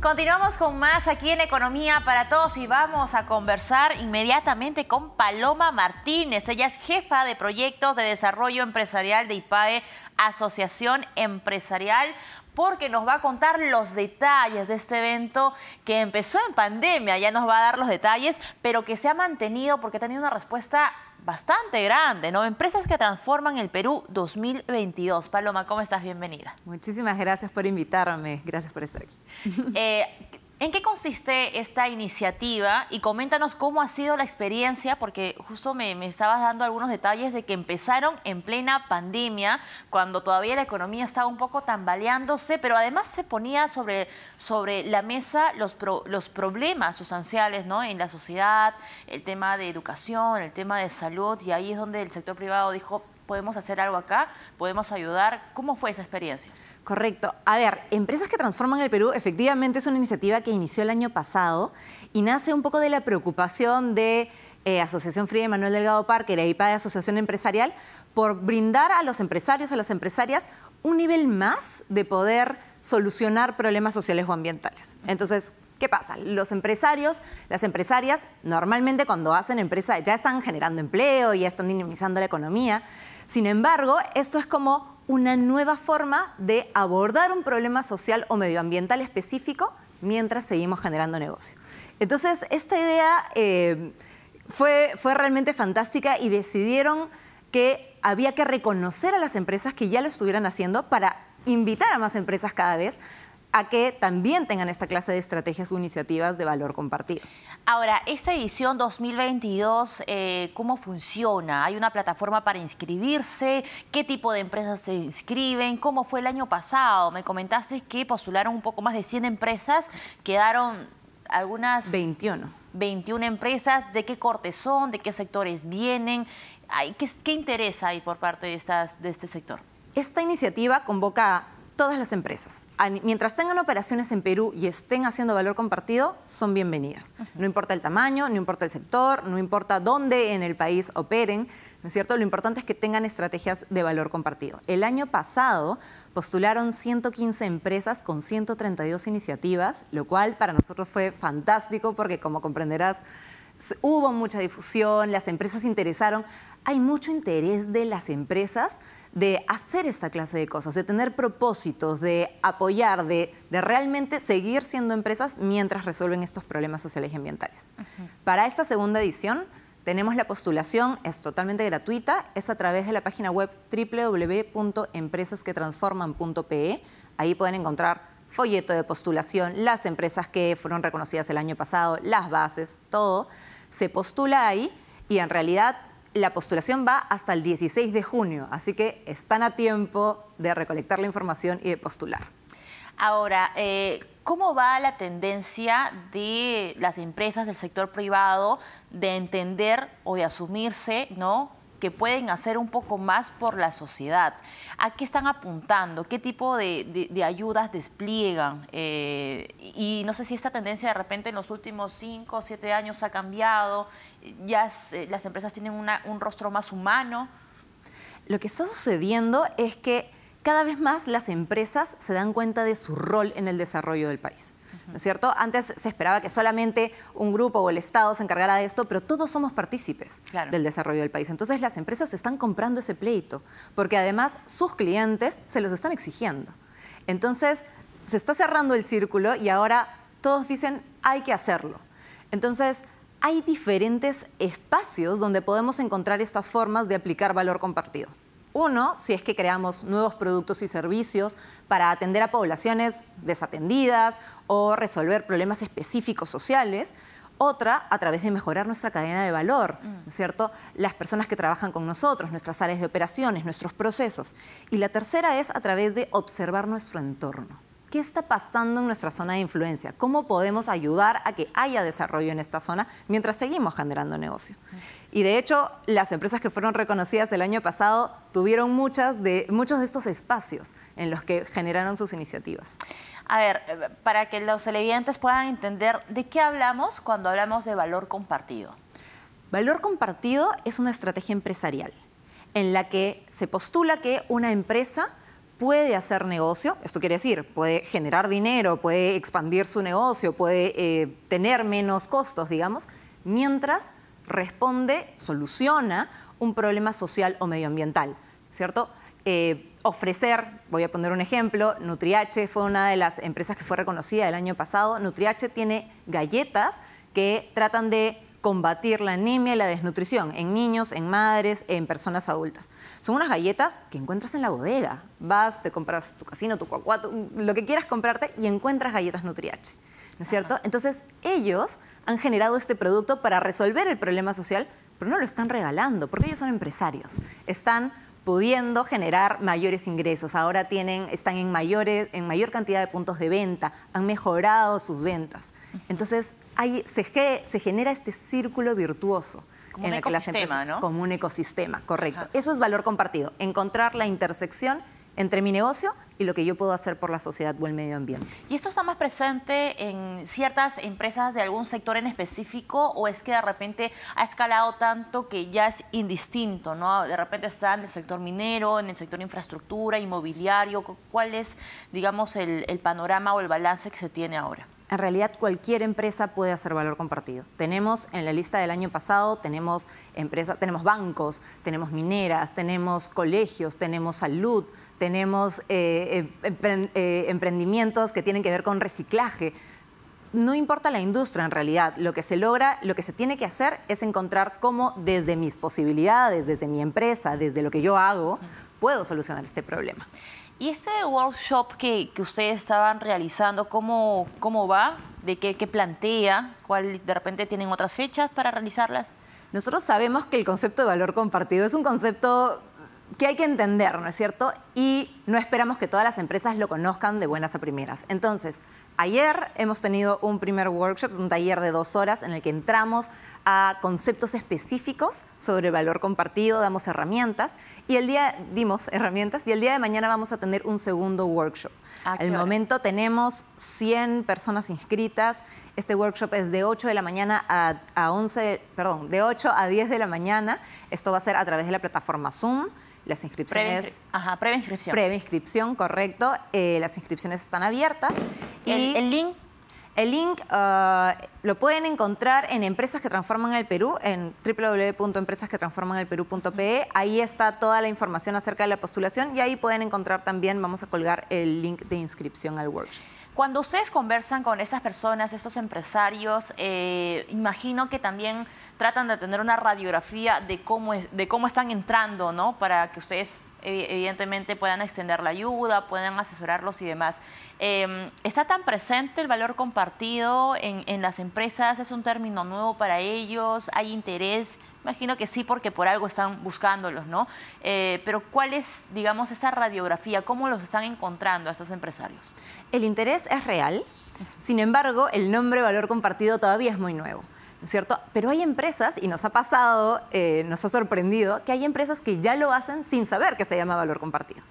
Continuamos con más aquí en Economía para Todos y vamos a conversar inmediatamente con Paloma Martínez. Ella es jefa de proyectos de desarrollo empresarial de IPAE, Asociación Empresarial porque nos va a contar los detalles de este evento que empezó en pandemia, ya nos va a dar los detalles, pero que se ha mantenido porque ha tenido una respuesta bastante grande, ¿no? Empresas que transforman el Perú 2022. Paloma, ¿cómo estás? Bienvenida. Muchísimas gracias por invitarme. Gracias por estar aquí. Eh, ¿En qué consiste esta iniciativa? Y coméntanos cómo ha sido la experiencia, porque justo me, estabas dando algunos detalles de que empezaron en plena pandemia, cuando todavía la economía estaba un poco tambaleándose, pero además se ponía sobre, sobre la mesa los, los problemas sustanciales ¿no? en la sociedad, el tema de educación, el tema de salud, y ahí es donde el sector privado dijo, podemos hacer algo acá, podemos ayudar. ¿Cómo fue esa experiencia? Correcto. A ver, Empresas que Transforman el Perú efectivamente es una iniciativa que inició el año pasado y nace un poco de la preocupación de eh, Asociación Fría de Manuel Delgado Parker y e IPA de Asociación Empresarial por brindar a los empresarios, a las empresarias, un nivel más de poder solucionar problemas sociales o ambientales. Entonces, ¿Qué pasa? Los empresarios, las empresarias, normalmente cuando hacen empresa ya están generando empleo, ya están dinamizando la economía. Sin embargo, esto es como una nueva forma de abordar un problema social o medioambiental específico mientras seguimos generando negocio. Entonces, esta idea eh, fue, fue realmente fantástica y decidieron que había que reconocer a las empresas que ya lo estuvieran haciendo para invitar a más empresas cada vez a que también tengan esta clase de estrategias o iniciativas de valor compartido. Ahora, esta edición 2022, eh, ¿cómo funciona? ¿Hay una plataforma para inscribirse? ¿Qué tipo de empresas se inscriben? ¿Cómo fue el año pasado? Me comentaste que postularon un poco más de 100 empresas, quedaron algunas... 21. 21 empresas, ¿de qué cortes son? ¿De qué sectores vienen? ¿Qué, qué interés hay por parte de, de este sector? Esta iniciativa convoca todas las empresas. Mientras tengan operaciones en Perú y estén haciendo valor compartido, son bienvenidas. No importa el tamaño, no importa el sector, no importa dónde en el país operen, ¿no es cierto? Lo importante es que tengan estrategias de valor compartido. El año pasado postularon 115 empresas con 132 iniciativas, lo cual para nosotros fue fantástico porque como comprenderás, hubo mucha difusión, las empresas interesaron, hay mucho interés de las empresas de hacer esta clase de cosas, de tener propósitos, de apoyar, de, de realmente seguir siendo empresas mientras resuelven estos problemas sociales y ambientales. Para esta segunda edición tenemos la postulación, es totalmente gratuita, es a través de la página web www.empresasquetransforman.pe. Ahí pueden encontrar folleto de postulación, las empresas que fueron reconocidas el año pasado, las bases, todo. Se postula ahí y en realidad la postulación va hasta el 16 de junio, así que están a tiempo de recolectar la información y de postular. Ahora, eh, ¿cómo va la tendencia de las empresas del sector privado de entender o de asumirse ¿no? que pueden hacer un poco más por la sociedad. ¿A qué están apuntando? ¿Qué tipo de, ayudas despliegan? Eh, y no sé si esta tendencia de repente en los últimos 5 o 7 años ha cambiado, ya eh, las empresas tienen un rostro más humano. Lo que está sucediendo es que cada vez más las empresas se dan cuenta de su rol en el desarrollo del país. ¿No es cierto? Antes se esperaba que solamente un grupo o el Estado se encargara de esto, pero todos somos partícipes del desarrollo del país. Entonces las empresas están comprando ese pleito, porque además sus clientes se los están exigiendo. Entonces se está cerrando el círculo y ahora todos dicen hay que hacerlo. Entonces hay diferentes espacios donde podemos encontrar estas formas de aplicar valor compartido. Uno, si es que creamos nuevos productos y servicios para atender a poblaciones desatendidas o resolver problemas específicos sociales. Otra, a través de mejorar nuestra cadena de valor, mm. ¿no es cierto? Las personas que trabajan con nosotros, nuestras áreas de operaciones, nuestros procesos. Y la tercera es a través de observar nuestro entorno. ¿Qué está pasando en nuestra zona de influencia? ¿Cómo podemos ayudar a que haya desarrollo en esta zona mientras seguimos generando negocio? Y de hecho, las empresas que fueron reconocidas el año pasado tuvieron muchas de, muchos de estos espacios en los que generaron sus iniciativas. A ver, eh, para que los televidentes puedan entender de qué hablamos cuando hablamos de valor compartido. Valor compartido es una estrategia empresarial en la que se postula que una empresa puede hacer negocio, esto quiere decir, puede generar dinero, puede expandir su negocio, puede eh, tener menos costos, digamos, mientras responde, soluciona un problema social o medioambiental, ¿cierto? Eh, ofrecer, voy a poner un ejemplo, Nutriache fue una de las empresas que fue reconocida el año pasado. Nutriache tiene galletas que tratan de combatir la anemia y la desnutrición en niños, en madres, en personas adultas. Son unas galletas que encuentras en la bodega. Vas, te compras tu casino, tu cuacuato, lo que quieras comprarte y encuentras galletas Nutriache. ¿No es cierto? Entonces, ellos han generado este producto para resolver el problema social, pero no lo están regalando, porque ellos son empresarios. Están pudiendo generar mayores ingresos. Ahora tienen, están en, mayores, en mayor cantidad de puntos de venta, han mejorado sus ventas. Entonces, ahí se, genera este círculo virtuoso. en el ecosistema, ¿no? Como un ecosistema, correcto. Eso es valor compartido, encontrar la intersección entre mi negocio y lo que yo puedo hacer por la sociedad o el medio ambiente. ¿Y esto está más presente en ciertas empresas de algún sector en específico o es que de repente ha escalado tanto que ya es indistinto, ¿no? De repente está en el sector minero, en el sector infraestructura, inmobiliario, ¿cuál es, digamos, el panorama o el balance que se tiene ahora? en realidad cualquier empresa puede hacer valor compartido. Tenemos en la lista del año pasado, tenemos empresas, tenemos bancos, tenemos mineras, tenemos colegios, tenemos salud, tenemos eh, em, eh, emprendimientos que tienen que ver con reciclaje. No importa la industria en realidad, lo que se logra, lo que se tiene que hacer es encontrar cómo desde mis posibilidades, desde mi empresa, desde lo que yo hago, puedo solucionar este problema. ¿Y este workshop que, ustedes estaban realizando, cómo, cómo va? ¿De qué, qué plantea? ¿Cuál, ¿De repente tienen otras fechas para realizarlas? Nosotros sabemos que el concepto de valor compartido es un concepto que hay que entender, ¿no es cierto? Y no esperamos que todas las empresas lo conozcan de buenas a primeras. Entonces, ayer hemos tenido un primer workshop, un taller de dos horas en el que entramos a conceptos específicos sobre valor compartido, damos herramientas y el día dimos herramientas y el día de mañana vamos a tener un segundo workshop. Ah, Al momento tenemos 100 personas inscritas. Este workshop es de 8 de la mañana a, 11, perdón, de 8 a 10 de la mañana. Esto va a ser a través de la plataforma Zoom las inscripciones. Previa, inscripción inscripción, correcto. Eh, las inscripciones están abiertas. Y ¿El, link? El link ah, lo pueden encontrar en Empresas que Transforman el Perú, en www.empresasquetransformanelperú.pe. Ahí está toda la información acerca de la postulación y ahí pueden encontrar también, vamos a colgar el link de inscripción al workshop. Cuando ustedes conversan con esas personas, estos empresarios, eh, imagino que también tratan de tener una radiografía de cómo, es, de cómo están entrando, ¿no? Para que ustedes evidentemente puedan extender la ayuda, puedan asesorarlos y demás. Em, ¿Está tan presente el valor compartido en, las empresas? ¿Es un término nuevo para ellos? ¿Hay interés? Imagino que sí, porque por algo están buscándolos, ¿no? Eh, pero ¿cuál es, digamos, esa radiografía? ¿Cómo los están encontrando a estos empresarios? El interés es real, sin embargo, el nombre valor compartido todavía es muy nuevo cierto? Pero hay empresas, y nos ha pasado, eh, nos ha sorprendido, que hay empresas que ya lo hacen sin saber que se llama valor compartido,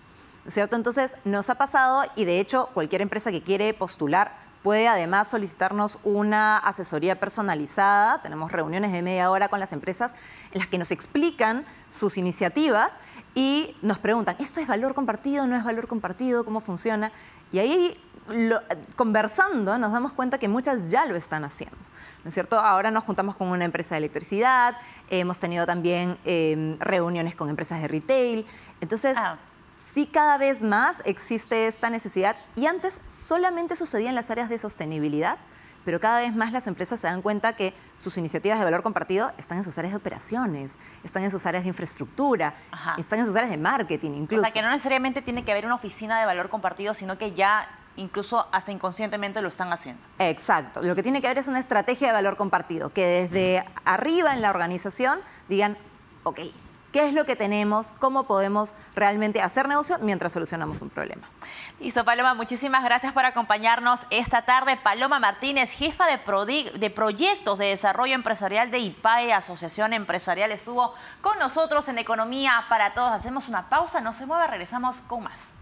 Entonces, nos ha pasado, y de hecho, cualquier empresa que quiere postular puede además solicitarnos una asesoría personalizada. Tenemos reuniones de media hora con las empresas en las que nos explican sus iniciativas y nos preguntan, ¿esto es valor compartido? ¿No es valor compartido? ¿Cómo funciona? Y ahí conversando nos damos cuenta que muchas ya lo están haciendo. ¿No es cierto? Ahora nos juntamos con una empresa de electricidad, hemos tenido también em, reuniones con empresas de retail. Entonces, ah. sí cada vez más existe esta necesidad y antes solamente sucedía en las áreas de sostenibilidad, pero cada vez más las empresas se dan cuenta que sus iniciativas de valor compartido están en sus áreas de operaciones, están en sus áreas de infraestructura, están en sus áreas de marketing incluso. O sea, que no necesariamente tiene que haber una oficina de valor compartido, sino que ya incluso hasta inconscientemente lo están haciendo. Exacto. Lo que tiene que haber es una estrategia de valor compartido, que desde arriba en la organización digan, ok, ¿qué es lo que tenemos? ¿Cómo podemos realmente hacer negocio mientras solucionamos un problema? Listo, Paloma, muchísimas gracias por acompañarnos esta tarde. Paloma Martínez, jefa de, de proyectos de desarrollo empresarial de IPAE, Asociación Empresarial, estuvo con nosotros en Economía para Todos. Hacemos una pausa, no se mueva, regresamos con más.